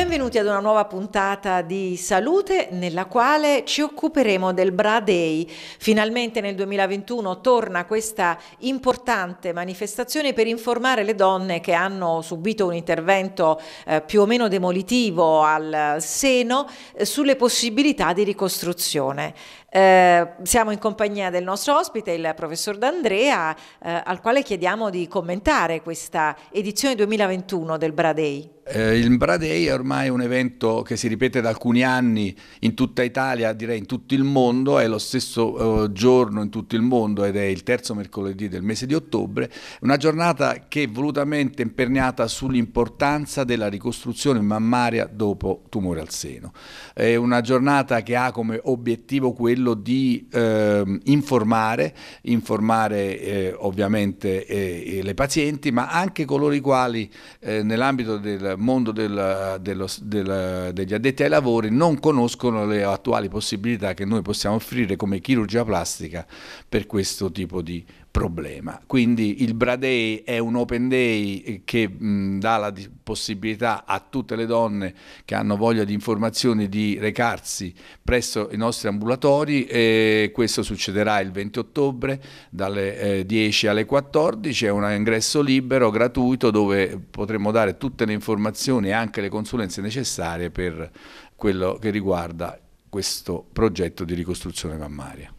Benvenuti ad una nuova puntata di Salute nella quale ci occuperemo del Bra Day. Finalmente nel 2021 torna questa importante manifestazione per informare le donne che hanno subito un intervento eh, più o meno demolitivo al seno eh, sulle possibilità di ricostruzione. Eh, siamo in compagnia del nostro ospite, il professor D'Andrea, eh, al quale chiediamo di commentare questa edizione 2021 del Bra Day. Eh, il Bradei è ormai un evento che si ripete da alcuni anni in tutta Italia, direi in tutto il mondo, è lo stesso eh, giorno in tutto il mondo ed è il terzo mercoledì del mese di ottobre, una giornata che è volutamente imperniata sull'importanza della ricostruzione mammaria dopo tumore al seno. È una giornata che ha come obiettivo quello di eh, informare, informare eh, ovviamente eh, le pazienti, ma anche coloro i quali eh, nell'ambito del mondo del, dello, del, degli addetti ai lavori non conoscono le attuali possibilità che noi possiamo offrire come chirurgia plastica per questo tipo di problema. Quindi il Bra è un open day che mh, dà la possibilità a tutte le donne che hanno voglia di informazioni di recarsi presso i nostri ambulatori e questo succederà il 20 ottobre dalle eh, 10 alle 14, è un ingresso libero, gratuito dove potremo dare tutte le informazioni e anche le consulenze necessarie per quello che riguarda questo progetto di ricostruzione mammaria.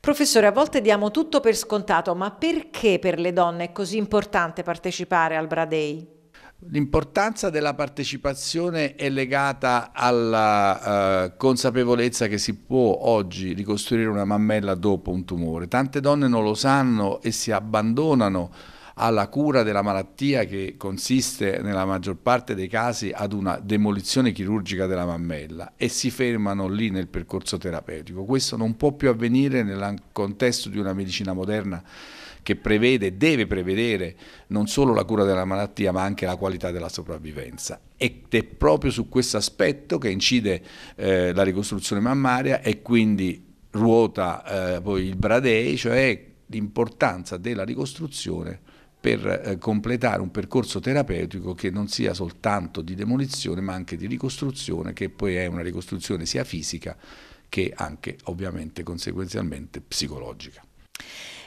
Professore, a volte diamo tutto per scontato, ma perché per le donne è così importante partecipare al Bradei? L'importanza della partecipazione è legata alla eh, consapevolezza che si può oggi ricostruire una mammella dopo un tumore. Tante donne non lo sanno e si abbandonano alla cura della malattia che consiste nella maggior parte dei casi ad una demolizione chirurgica della mammella e si fermano lì nel percorso terapeutico. Questo non può più avvenire nel contesto di una medicina moderna che prevede, deve prevedere non solo la cura della malattia ma anche la qualità della sopravvivenza. Ed è proprio su questo aspetto che incide eh, la ricostruzione mammaria e quindi ruota eh, poi il Bradei, cioè l'importanza della ricostruzione per eh, completare un percorso terapeutico che non sia soltanto di demolizione ma anche di ricostruzione che poi è una ricostruzione sia fisica che anche ovviamente conseguenzialmente psicologica.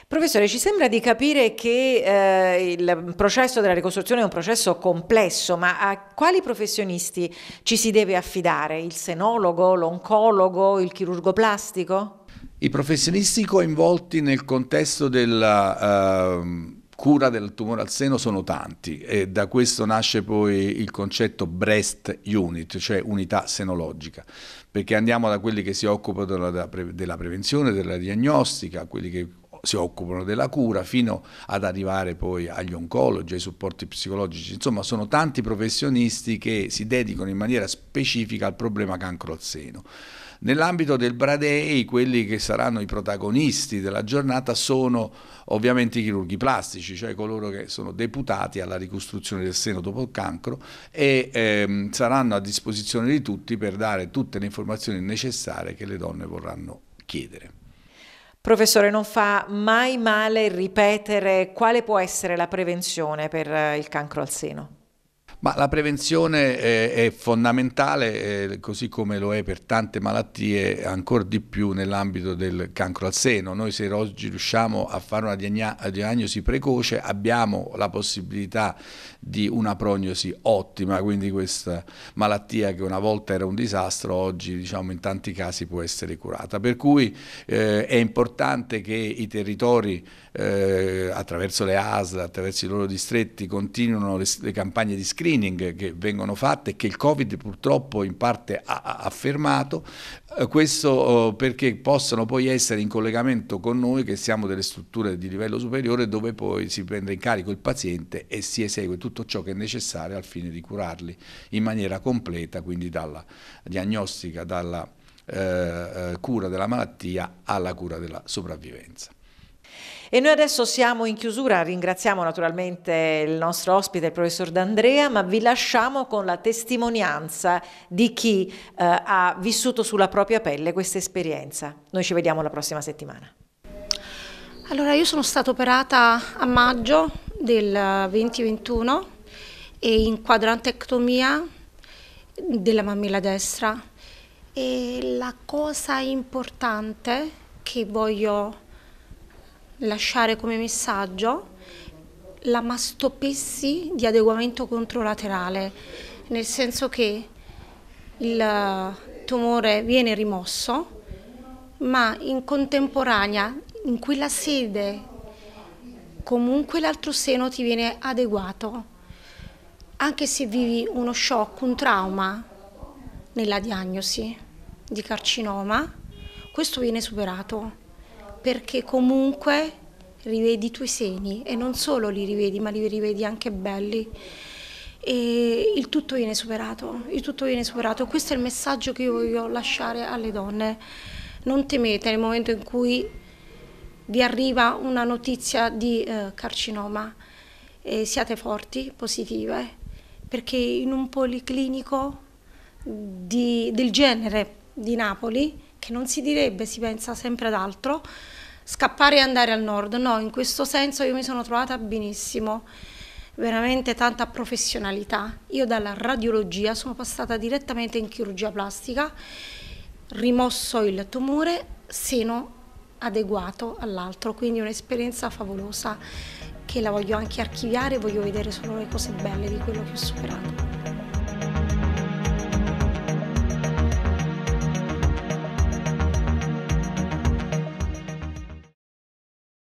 Professore, ci sembra di capire che eh, il processo della ricostruzione è un processo complesso, ma a quali professionisti ci si deve affidare? Il senologo, l'oncologo, il chirurgo plastico? I professionisti coinvolti nel contesto della... Eh, cura del tumore al seno sono tanti e da questo nasce poi il concetto breast unit, cioè unità senologica, perché andiamo da quelli che si occupano della, della prevenzione, della diagnostica, quelli che si occupano della cura, fino ad arrivare poi agli oncologi, ai supporti psicologici. Insomma, sono tanti professionisti che si dedicano in maniera specifica al problema cancro al seno. Nell'ambito del Bradei, quelli che saranno i protagonisti della giornata sono ovviamente i chirurghi plastici, cioè coloro che sono deputati alla ricostruzione del seno dopo il cancro e ehm, saranno a disposizione di tutti per dare tutte le informazioni necessarie che le donne vorranno chiedere. Professore, non fa mai male ripetere quale può essere la prevenzione per eh, il cancro al seno? Ma la prevenzione è fondamentale, così come lo è per tante malattie, ancora di più nell'ambito del cancro al seno. Noi se oggi riusciamo a fare una diagnosi precoce abbiamo la possibilità di una prognosi ottima, quindi questa malattia che una volta era un disastro, oggi diciamo, in tanti casi può essere curata. Per cui eh, è importante che i territori eh, attraverso le ASL, attraverso i loro distretti, continuano le, le, campagne di screening che vengono fatte e che il Covid purtroppo in parte ha, ha fermato, eh, questo oh, perché possono poi essere in collegamento con noi che siamo delle strutture di livello superiore dove poi si prende in carico il paziente e si esegue tutto ciò che è necessario al fine di curarli in maniera completa, quindi dalla diagnostica, dalla... Eh, eh cura della malattia alla cura della sopravvivenza. E noi adesso siamo in chiusura, ringraziamo naturalmente il nostro ospite, il professor D'Andrea, ma vi lasciamo con la testimonianza di chi eh, ha vissuto sulla propria pelle questa esperienza. Noi ci vediamo la prossima settimana. Allora io sono stata operata a maggio del 2021 e in quadrantectomia della mammella destra e la cosa importante che voglio lasciare come messaggio la mastopessi di adeguamento controlaterale, nel senso che il tumore viene rimosso, ma in contemporanea, in quella sede, comunque l'altro seno ti viene adeguato, anche se vivi uno shock, un trauma nella diagnosi di carcinoma, questo viene superato perché comunque rivedi i tuoi segni e non solo li rivedi, ma li rivedi anche belli. E il tutto viene superato, il tutto viene superato. Questo è il messaggio che io voglio lasciare alle donne. Non temete nel momento in cui vi arriva una notizia di eh, carcinoma, eh, siate forti, positive, perché in un policlinico di, del genere di Napoli che non si direbbe, si pensa sempre ad altro, scappare e andare al nord. No, in questo senso io mi sono trovata benissimo, veramente tanta professionalità. Io dalla radiologia sono passata direttamente in chirurgia plastica, rimosso il tumore, seno adeguato all'altro, quindi un'esperienza favolosa che la voglio anche archiviare, voglio vedere solo le cose belle di quello che ho superato.